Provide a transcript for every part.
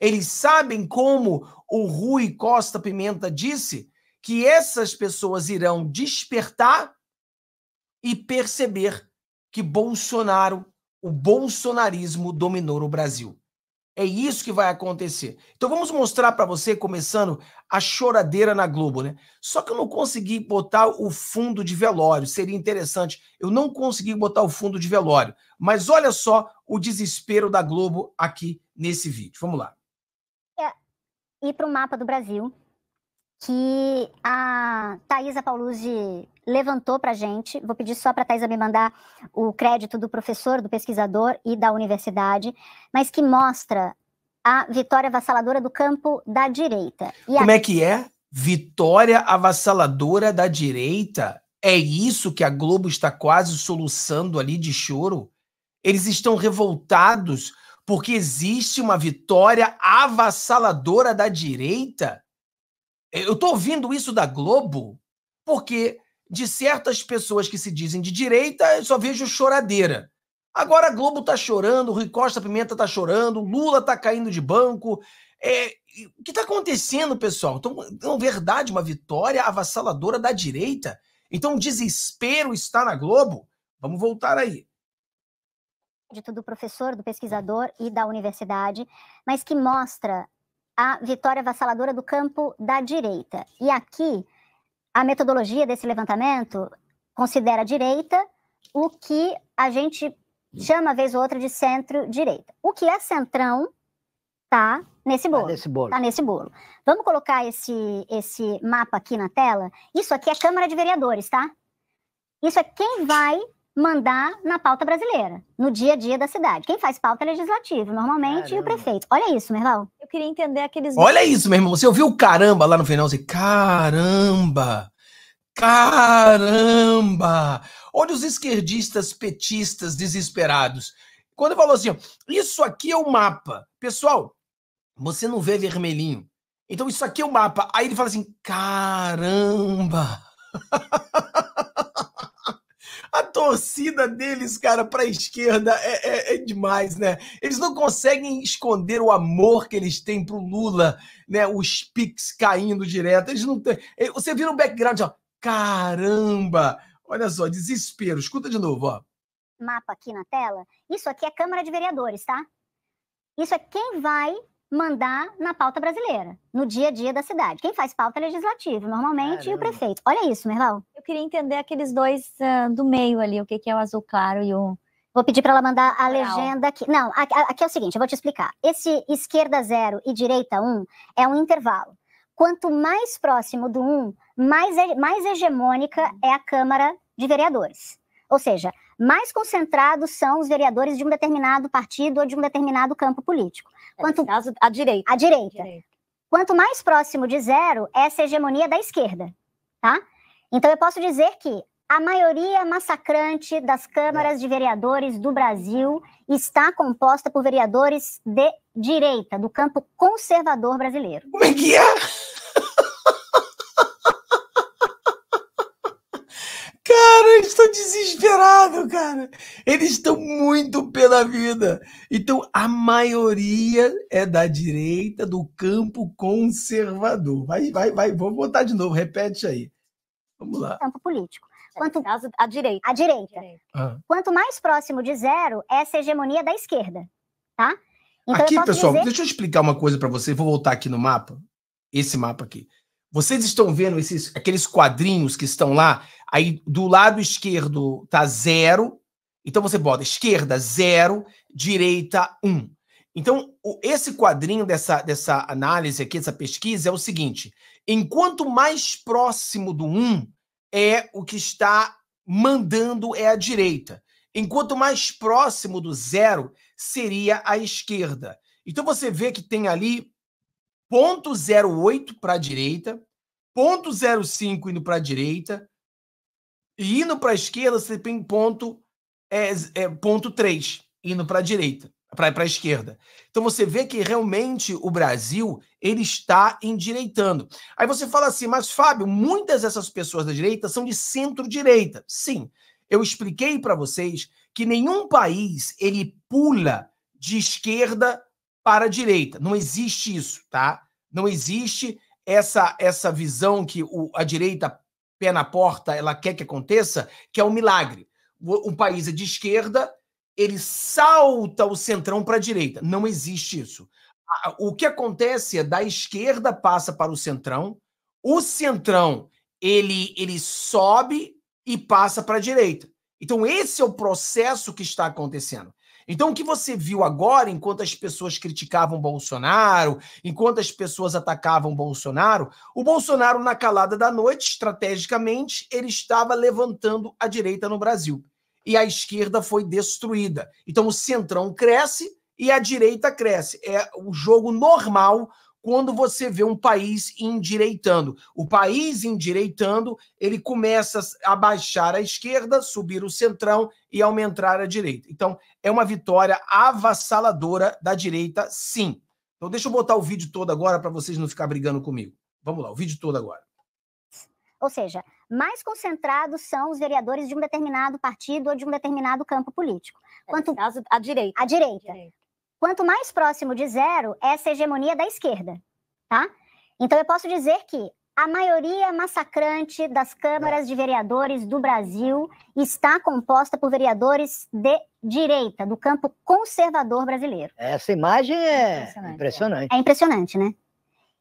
Eles sabem como o Rui Costa Pimenta disse que essas pessoas irão despertar e perceber que Bolsonaro, o bolsonarismo dominou o Brasil. É isso que vai acontecer. Então vamos mostrar para você começando a choradeira na Globo, né? Só que eu não consegui botar o fundo de velório, seria interessante. Eu não consegui botar o fundo de velório, mas olha só o desespero da Globo aqui nesse vídeo. Vamos lá ir para o mapa do Brasil, que a Thaisa Pauluzzi levantou para a gente. Vou pedir só para a Thaisa me mandar o crédito do professor, do pesquisador e da universidade, mas que mostra a vitória avassaladora do campo da direita. E Como é que é? Vitória avassaladora da direita? É isso que a Globo está quase soluçando ali de choro? Eles estão revoltados porque existe uma vitória avassaladora da direita. Eu estou ouvindo isso da Globo porque de certas pessoas que se dizem de direita, eu só vejo choradeira. Agora a Globo está chorando, Rui Costa Pimenta está chorando, Lula está caindo de banco. É, o que está acontecendo, pessoal? Então, é verdade, uma vitória avassaladora da direita. Então, o desespero está na Globo. Vamos voltar aí crédito do professor, do pesquisador uhum. e da universidade, mas que mostra a vitória vassaladora do campo da direita. E aqui, a metodologia desse levantamento considera a direita o que a gente chama, vez ou outra, de centro-direita. O que é centrão tá nesse tá bolo. Está nesse bolo. Tá nesse bolo. Vamos colocar esse, esse mapa aqui na tela. Isso aqui é Câmara de Vereadores, tá? Isso é quem vai mandar na pauta brasileira, no dia a dia da cidade. Quem faz pauta é legislativo, normalmente, e o prefeito. Olha isso, meu irmão. Eu queria entender aqueles. Olha isso, meu irmão. Você ouviu o caramba lá no final? Você, caramba! Caramba! Olha os esquerdistas petistas desesperados. Quando falou assim, ó, isso aqui é o mapa. Pessoal, você não vê vermelhinho. Então isso aqui é o mapa. Aí ele fala assim, caramba! a torcida deles, cara, para a esquerda é, é, é, demais, né? Eles não conseguem esconder o amor que eles têm pro Lula, né? Os piques caindo direto. Eles não têm. É, você vira um background, ó. Caramba! Olha só, desespero. Escuta de novo, ó. Mapa aqui na tela. Isso aqui é Câmara de Vereadores, tá? Isso é quem vai mandar na pauta brasileira, no dia a dia da cidade. Quem faz pauta é legislativo, normalmente, Caramba. e o prefeito. Olha isso, Merval. Eu queria entender aqueles dois uh, do meio ali, o que, que é o azul claro e o. Vou pedir para ela mandar a legenda aqui. Não, aqui é o seguinte, eu vou te explicar. Esse esquerda zero e direita um é um intervalo. Quanto mais próximo do um, mais, mais hegemônica uhum. é a Câmara de Vereadores. Ou seja, mais concentrados são os vereadores de um determinado partido ou de um determinado campo político. É, Quanto, é, caso, a direita. A direita. direita. Quanto mais próximo de zero, é essa hegemonia da esquerda, tá? Então eu posso dizer que a maioria massacrante das câmaras de vereadores do Brasil está composta por vereadores de direita, do campo conservador brasileiro. Como é que é? Eles estão desesperados, cara. Eles estão muito pela vida. Então, a maioria é da direita, do campo conservador. Vai, vai, vai. Vamos botar de novo. Repete aí. Vamos lá. Campo político. É, Quanto... a direita. A direita. Ah. Quanto mais próximo de zero, é essa hegemonia da esquerda. Tá? Então, aqui, pessoal, dizer... deixa eu explicar uma coisa para vocês. Vou voltar aqui no mapa. Esse mapa aqui. Vocês estão vendo esses, aqueles quadrinhos que estão lá? Aí do lado esquerdo tá zero. Então você bota esquerda zero, direita um. Então, esse quadrinho dessa, dessa análise aqui, dessa pesquisa, é o seguinte: enquanto mais próximo do um é o que está mandando é a direita. Enquanto mais próximo do zero seria a esquerda. Então você vê que tem ali 0,08 para a direita, 0,05 indo para a direita, e indo para a esquerda, você tem ponto, é, é, ponto 3, indo para a direita, para a esquerda. Então você vê que realmente o Brasil ele está endireitando. Aí você fala assim, mas Fábio, muitas dessas pessoas da direita são de centro-direita. Sim, eu expliquei para vocês que nenhum país ele pula de esquerda para a direita. Não existe isso, tá? Não existe essa essa visão que o, a direita pé na porta, ela quer que aconteça, que é um milagre. O, o país é de esquerda, ele salta o centrão para a direita. Não existe isso. O que acontece é da esquerda passa para o centrão, o centrão ele, ele sobe e passa para a direita. Então, esse é o processo que está acontecendo. Então, o que você viu agora, enquanto as pessoas criticavam Bolsonaro, enquanto as pessoas atacavam Bolsonaro, o Bolsonaro, na calada da noite, estrategicamente, ele estava levantando a direita no Brasil. E a esquerda foi destruída. Então, o centrão cresce e a direita cresce. É o jogo normal quando você vê um país endireitando. O país endireitando, ele começa a baixar a esquerda, subir o centrão e aumentar a direita. Então, é uma vitória avassaladora da direita, sim. Então, deixa eu botar o vídeo todo agora para vocês não ficarem brigando comigo. Vamos lá, o vídeo todo agora. Ou seja, mais concentrados são os vereadores de um determinado partido ou de um determinado campo político. É, Quanto é, caso, a direita. A direita. A direita quanto mais próximo de zero é essa hegemonia é da esquerda, tá? Então eu posso dizer que a maioria massacrante das câmaras de vereadores do Brasil está composta por vereadores de direita, do campo conservador brasileiro. Essa imagem é impressionante. impressionante. É. é impressionante, né?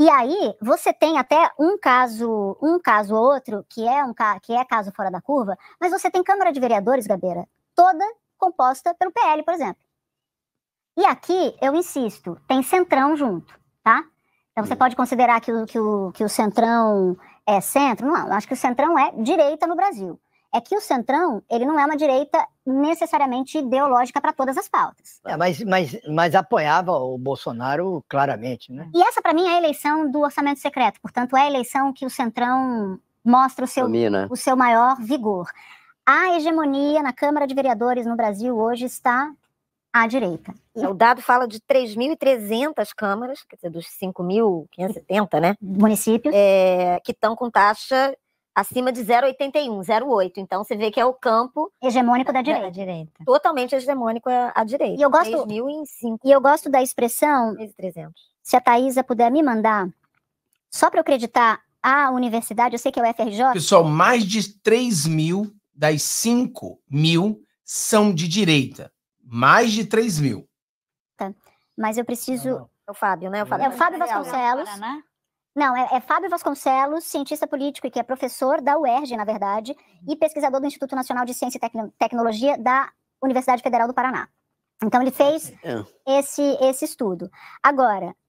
E aí você tem até um caso, um caso ou outro que é um que é caso fora da curva, mas você tem câmara de vereadores, Gabeira, toda composta pelo PL, por exemplo. E aqui, eu insisto, tem centrão junto, tá? Então você hum. pode considerar o que o, que o centrão é centro? Não, acho que o centrão é direita no Brasil. É que o centrão, ele não é uma direita necessariamente ideológica para todas as pautas. É, mas, mas, mas apoiava o Bolsonaro claramente, né? E essa, para mim, é a eleição do orçamento secreto. Portanto, é a eleição que o centrão mostra o seu, o seu maior vigor. A hegemonia na Câmara de Vereadores no Brasil hoje está à direita. E o dado fala de 3.300 câmaras, quer dizer, dos 5.570, né? Municípios. É, que estão com taxa acima de 0,81, 0,8. Então você vê que é o campo hegemônico da, da, direita. direita. Totalmente hegemônico à, à direita. E eu gosto 3.005. E eu gosto da expressão 3.300. Se a Thaisa puder me mandar só para eu acreditar a universidade, eu sei que é o FRJ. Pessoal, mais de 3.000 mil das 5.000 mil são de direita. Mais de 3 mil. Tá. Mas eu preciso. É o Fábio, né? O Fábio. É o Fábio Vasconcelos. Né? Não, é, é, Fábio Vasconcelos, cientista político e que é professor da UERJ, na verdade, e pesquisador do Instituto Nacional de Ciência e Tec Tecnologia da Universidade Federal do Paraná. Então ele fez é. esse, esse estudo. Agora,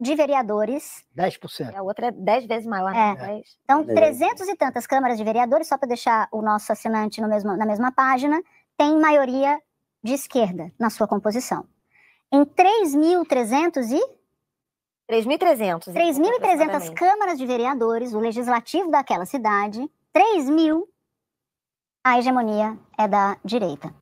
de vereadores. 10%. A outra é 10 vezes maior. É. Né? Então, é. 300 e tantas câmaras de vereadores, só para deixar o nosso assinante no mesmo, na mesma página, tem maioria de esquerda na sua composição. Em 3.300 e... 3.300. 3.300 câmaras de vereadores, o legislativo daquela cidade, 3.000, a hegemonia é da direita.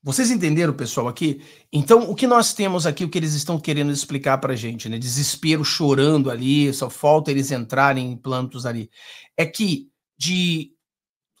Vocês entenderam, pessoal, aqui? Então, o que nós temos aqui, o que eles estão querendo explicar para a gente, né? Desespero chorando ali, só falta eles entrarem em plantos ali. É que de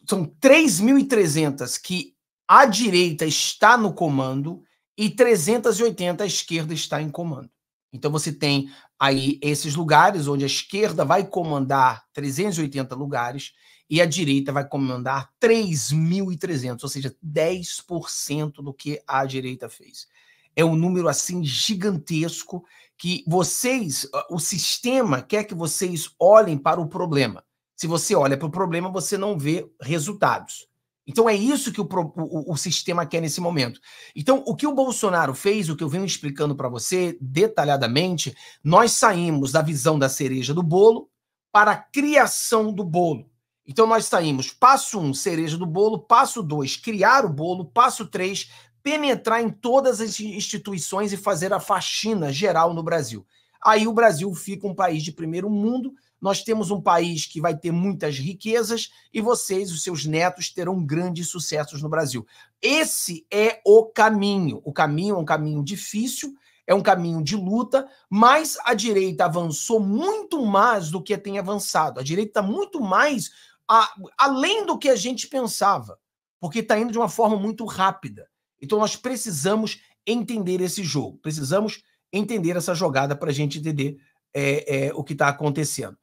são 3.300 que a direita está no comando e 380 a esquerda está em comando. Então você tem aí esses lugares onde a esquerda vai comandar 380 lugares e a direita vai comandar 3.300, ou seja, 10% do que a direita fez. É um número assim gigantesco que vocês, ah, o sistema quer que vocês olhem para o problema. Se você olha para o problema, você não vê resultados. Então é isso que o, o, o, sistema quer nesse momento. Então, o que o Bolsonaro fez, o que eu venho explicando para você detalhadamente, nós saímos da visão da cereja do bolo para a criação do bolo. Então, nós saímos passo um, cereja do bolo, passo dois, criar o bolo, passo três, penetrar em todas as instituições e fazer a faxina geral no Brasil. Aí o Brasil fica um país de primeiro mundo nós temos um país que vai ter muitas riquezas e vocês, os seus netos, terão grandes sucessos no Brasil. Esse é o caminho. O caminho é um caminho difícil, é um caminho de luta, mas a direita avançou muito mais do que tem avançado. A direita está muito mais a, além do que a gente pensava, porque está indo de uma forma muito rápida. Então nós precisamos entender esse jogo, precisamos entender essa jogada para a gente entender é, é, o que está acontecendo.